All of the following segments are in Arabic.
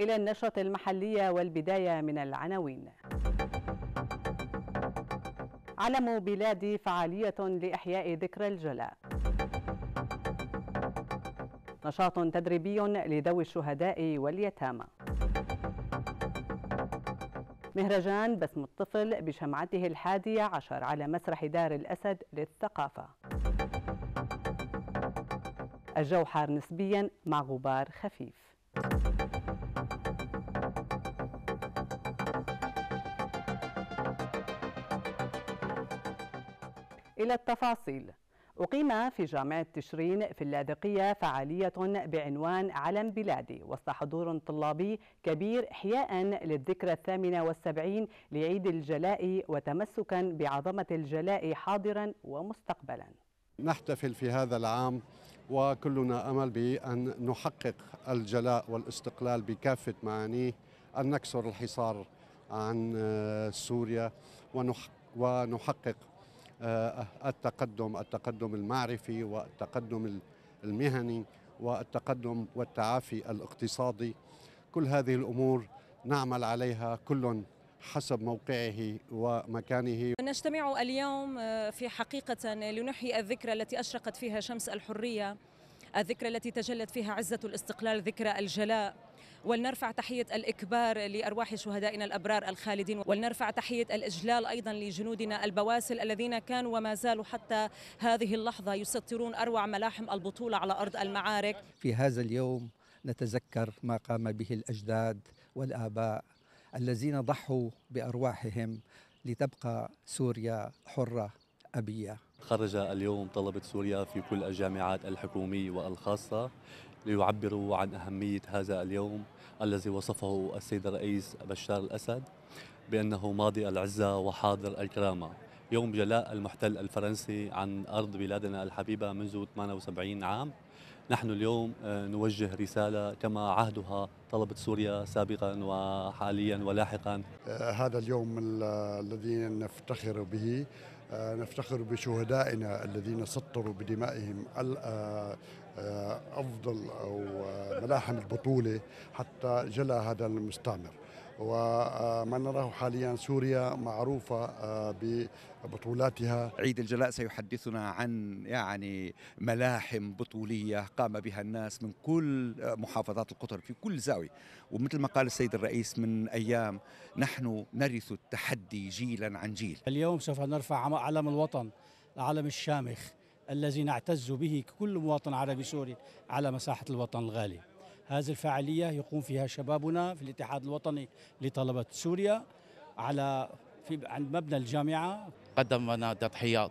إلى النشرة المحلية والبداية من العناوين علم بلادي فعالية لإحياء ذكرى الجلاء نشاط تدريبي لذوي الشهداء واليتامى مهرجان بسم الطفل بشمعته الحادية عشر على مسرح دار الأسد للثقافة الجو حار نسبيا مع غبار خفيف إلى التفاصيل أقيم في جامعة تشرين في اللاذقية فعالية بعنوان علم بلادي وسط حضور طلابي كبير إحياء للذكرى الثامنة والسبعين لعيد الجلاء وتمسكا بعظمة الجلاء حاضرا ومستقبلا نحتفل في هذا العام وكلنا أمل بأن نحقق الجلاء والاستقلال بكافة معانيه أن نكسر الحصار عن آه، سوريا ونحقق آه، التقدم التقدم المعرفي والتقدم المهني والتقدم والتعافي الاقتصادي كل هذه الأمور نعمل عليها كل حسب موقعه ومكانه نجتمع اليوم آه، في حقيقة لنحيي الذكرى التي أشرقت فيها شمس الحرية الذكرى التي تجلت فيها عزة الاستقلال ذكرى الجلاء ولنرفع تحية الإكبار لأرواح شهدائنا الأبرار الخالدين ولنرفع تحية الإجلال أيضا لجنودنا البواسل الذين كانوا وما زالوا حتى هذه اللحظة يسطرون أروع ملاحم البطولة على أرض المعارك في هذا اليوم نتذكر ما قام به الأجداد والآباء الذين ضحوا بأرواحهم لتبقى سوريا حرة أبية خرج اليوم طلبة سوريا في كل الجامعات الحكومية والخاصة ليعبروا عن أهمية هذا اليوم الذي وصفه السيد الرئيس بشار الأسد بأنه ماضي العزة وحاضر الكرامة يوم جلاء المحتل الفرنسي عن أرض بلادنا الحبيبة منذ 78 عام نحن اليوم آه، نوجه رسالة كما عهدها طلبة سوريا سابقا وحاليا ولاحقا آه، هذا اليوم الذي نفتخر به آه، نفتخر بشهدائنا الذين سطروا بدمائهم آه، افضل او آه، ملاحم البطوله حتى جلى هذا المستعمر وما آه، نراه حاليا سوريا معروفة ببطولاتها عيد الجلاء سيحدثنا عن يعني ملاحم بطولية قام بها الناس من كل محافظات القطر في كل زاوية ومثل ما قال السيد الرئيس من أيام نحن نرث التحدي جيلا عن جيل اليوم سوف نرفع علم الوطن العلم الشامخ الذي نعتز به كل مواطن عربي سوري على مساحة الوطن الغالي هذه الفعالية يقوم فيها شبابنا في الاتحاد الوطني لطلبة سوريا على في عند مبنى الجامعة قدمنا تضحيات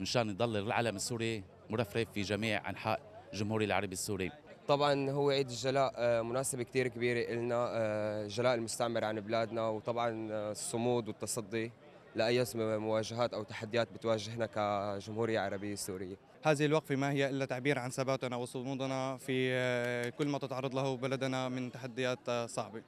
من شان يضل العلم السوري مرفرف في جميع أنحاء جمهوري العربي السوري طبعا هو عيد الجلاء آه، مناسبة كثير كبيرة لنا آه، جلاء المستعمر عن بلادنا وطبعا آه، الصمود والتصدي لاي مواجهات او تحديات بتواجهنا كجمهوريه عربيه سوريه. هذه الوقفه ما هي الا تعبير عن ثباتنا وصمودنا في آه، كل ما تتعرض له بلدنا من تحديات آه، صعبه.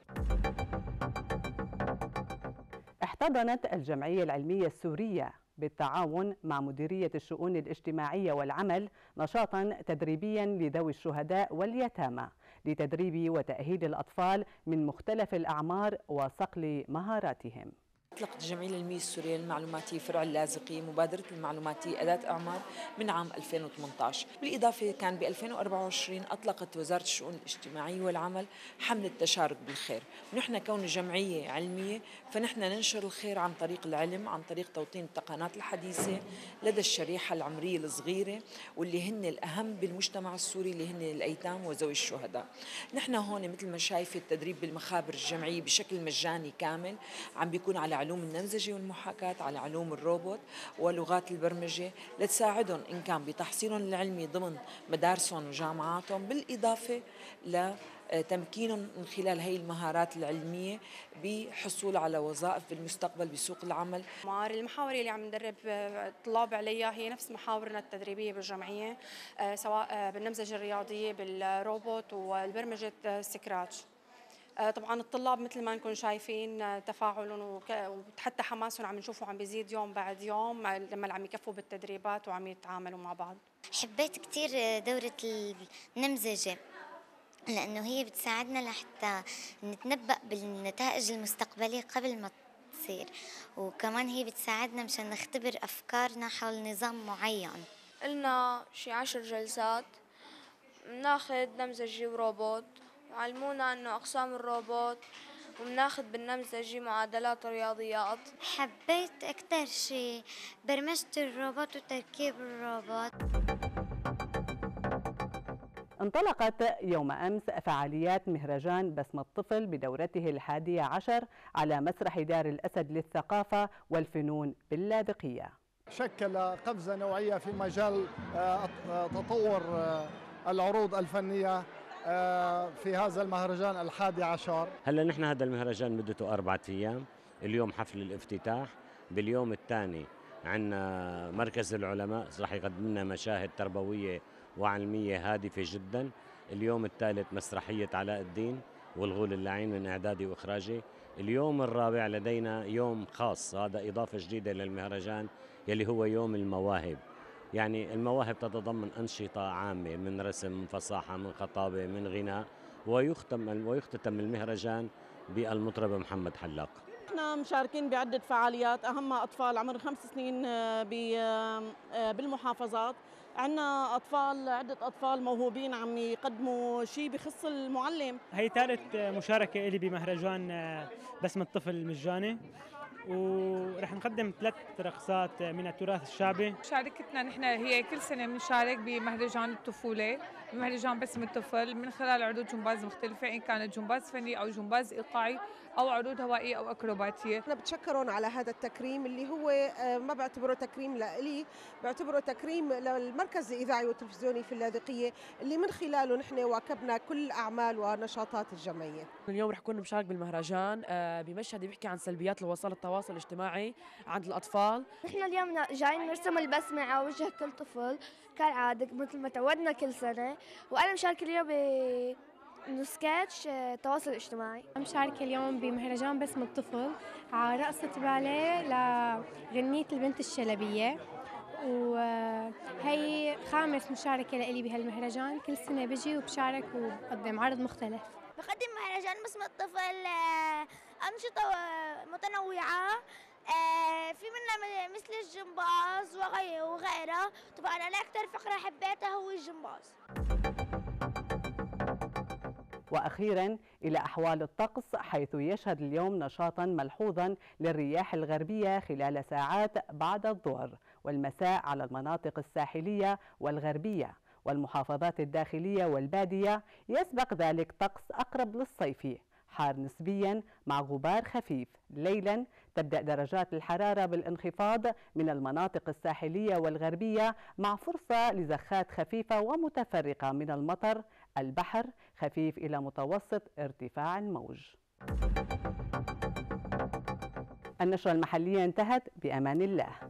احتضنت الجمعيه العلميه السوريه بالتعاون مع مديرية الشؤون الاجتماعية والعمل نشاطا تدريبيا لذوي الشهداء واليتامى لتدريب وتأهيل الأطفال من مختلف الأعمار وصقل مهاراتهم أطلقت جمعية للمية السورية للمعلوماتية فرع اللاذقية مبادرة المعلوماتية أداة أعمار من عام 2018 بالإضافة كان ب 2024 أطلقت وزارة الشؤون الاجتماعية والعمل حملة تشارك بالخير ونحن كون جمعية علمية فنحن ننشر الخير عن طريق العلم عن طريق توطين التقنات الحديثة لدى الشريحة العمرية الصغيرة واللي هن الأهم بالمجتمع السوري اللي هن الأيتام وذوي الشهداء نحن هون مثل ما شايفة التدريب بالمخابر الجمعية بشكل مجاني كامل عم بيكون على العلوم النمذجة والمحاكاة على علوم الروبوت ولغات البرمجة لتساعدهم إن كان بتحصيلهم العلمي ضمن مدارسهم وجامعاتهم بالإضافة ل تمكينهم من خلال هي المهارات العلمية بحصول على وظائف بالمستقبل بسوق العمل المحاور اللي عم ندرب الطلاب آه، عليها هي نفس محاورنا التدريبية بالجمعية آه، سواء آه، بالنمذجة الرياضية بالروبوت والبرمجة سكراتش آه، طبعا الطلاب مثل ما نكون شايفين آه، تفاعلهم وحتى حماسهم عم نشوفه عم بيزيد يوم بعد يوم آه، لما عم يكفوا بالتدريبات وعم يتعاملوا مع بعض حبيت كثير دورة النمزجة لأنه هي بتساعدنا لحتى نتنبأ بالنتائج المستقبلية قبل ما تصير وكمان هي بتساعدنا مشان نختبر أفكارنا حول نظام معين قلنا شي عشر جلسات ناخذ نمزجي وروبوت علمونا انه أقسام الروبوت وبناخذ بالنمذجة معادلات رياضيات حبيت أكتر شي برمجة الروبوت وتركيب الروبوت انطلقت يوم أمس فعاليات مهرجان بسم الطفل بدورته الحادية عشر على مسرح دار الأسد للثقافة والفنون باللاذقية شكل قفزة نوعية في مجال آه، تطور آه، العروض الفنية آه، في هذا المهرجان الحادي عشر هلا نحن هذا المهرجان مدته أربعة أيام اليوم حفل الافتتاح باليوم الثاني عندنا آه، مركز العلماء راح يقدم لنا مشاهد تربوية وعلمية هادفة جدا اليوم الثالث مسرحية علاء الدين والغول اللعين من إعدادي وإخراجي اليوم الرابع لدينا يوم خاص هذا إضافة جديدة للمهرجان يلي هو يوم المواهب يعني المواهب تتضمن أنشطة عامة من رسم من فصاحة من خطابة من غناء ويختم ويختتم المهرجان بالمطرب محمد حلاق نحن مشاركين بعدة فعاليات أهمها أطفال عمر خمس سنين آه، آه، بالمحافظات عندنا أطفال عدة أطفال موهوبين عم يقدموا شيء بخص المعلم هي ثالث مشاركة لي بمهرجان آه، بسم الطفل المجاني ورح نقدم ثلاث رقصات من التراث الشعبي شاركتنا نحن هي كل سنة بنشارك بمهرجان الطفولة بمهرجان بسم الطفل من خلال عروض جمباز مختلفة إن كانت جمباز فني أو جمباز إيقاعي أو عروض هوائية أو أكروباتية أنا بتشكرهم على هذا التكريم اللي هو آه، ما بعتبره تكريم لي بعتبره تكريم للمركز الإذاعي والتلفزيوني في اللاذقية اللي من خلاله نحن واكبنا كل أعمال ونشاطات الجمعية اليوم رح أكون مشارك بالمهرجان آه، بمشهد بيحكي عن سلبيات الوصال الطوارئ التواصل الاجتماعي عند الأطفال نحن اليوم جايين نرسم البسمة على وجه كل طفل كالعادة مثل ما تعودنا كل سنة وأنا مشاركة اليوم انه التواصل آه، تواصل اجتماعي مشاركة اليوم بمهرجان بسم الطفل على رقصة باليه لغنية البنت الشلبية وهي آه، خامس مشاركة لإلي بهالمهرجان كل سنة بجي وبشارك وبقدم عرض مختلف بقدم مهرجان بسم الطفل آه، أنشطة متنوعة آه، في منها مثل الجمباز وغيره طبعا أنا أكثر فقرة حبيتها هو الجمباز واخيرا الى احوال الطقس حيث يشهد اليوم نشاطا ملحوظا للرياح الغربيه خلال ساعات بعد الظهر والمساء على المناطق الساحليه والغربيه والمحافظات الداخليه والباديه يسبق ذلك طقس اقرب للصيفي حار نسبيا مع غبار خفيف ليلا تبدأ درجات الحرارة بالانخفاض من المناطق الساحلية والغربية مع فرصة لزخات خفيفة ومتفرقة من المطر البحر خفيف إلى متوسط ارتفاع الموج النشرة المحلية انتهت بأمان الله